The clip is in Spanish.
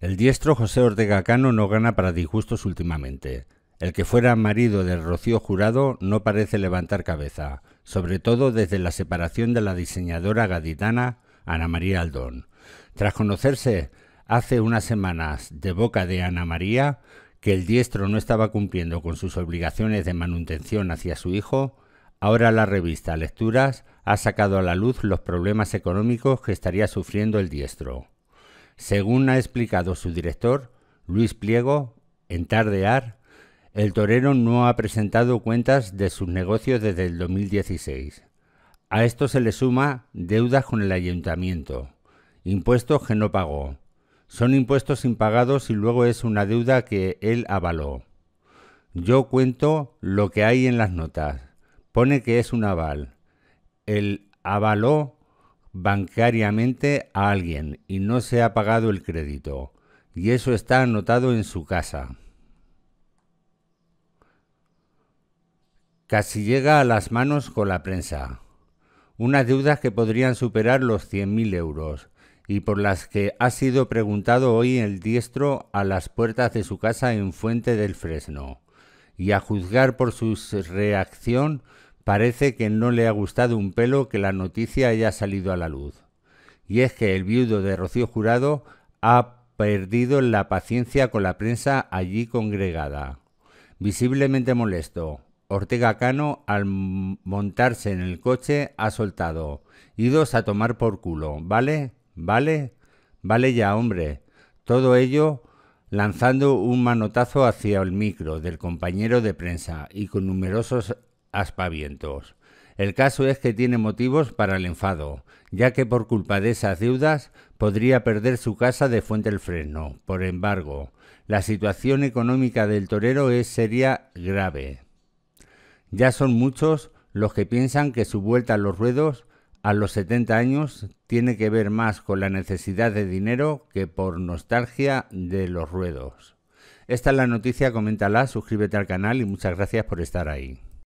El diestro José Ortega Cano no gana para disgustos últimamente. El que fuera marido del Rocío Jurado no parece levantar cabeza, sobre todo desde la separación de la diseñadora gaditana Ana María Aldón. Tras conocerse hace unas semanas de boca de Ana María que el diestro no estaba cumpliendo con sus obligaciones de manutención hacia su hijo, ahora la revista Lecturas ha sacado a la luz los problemas económicos que estaría sufriendo el diestro. Según ha explicado su director, Luis Pliego, en Tardear, el torero no ha presentado cuentas de sus negocios desde el 2016. A esto se le suma deudas con el ayuntamiento, impuestos que no pagó. Son impuestos impagados y luego es una deuda que él avaló. Yo cuento lo que hay en las notas. Pone que es un aval. El avaló bancariamente a alguien y no se ha pagado el crédito, y eso está anotado en su casa. Casi llega a las manos con la prensa. Unas deudas que podrían superar los 100.000 euros y por las que ha sido preguntado hoy el diestro a las puertas de su casa en Fuente del Fresno. Y a juzgar por su reacción, parece que no le ha gustado un pelo que la noticia haya salido a la luz. Y es que el viudo de Rocío Jurado ha perdido la paciencia con la prensa allí congregada. Visiblemente molesto, Ortega Cano, al montarse en el coche, ha soltado. Idos a tomar por culo, ¿vale? ¿Vale? Vale ya, hombre. Todo ello lanzando un manotazo hacia el micro del compañero de prensa y con numerosos aspavientos. El caso es que tiene motivos para el enfado, ya que por culpa de esas deudas podría perder su casa de Fuente el Fresno. Por embargo, la situación económica del torero es seria grave. Ya son muchos los que piensan que su vuelta a los ruedos a los 70 años tiene que ver más con la necesidad de dinero que por nostalgia de los ruedos. Esta es la noticia, coméntala, suscríbete al canal y muchas gracias por estar ahí.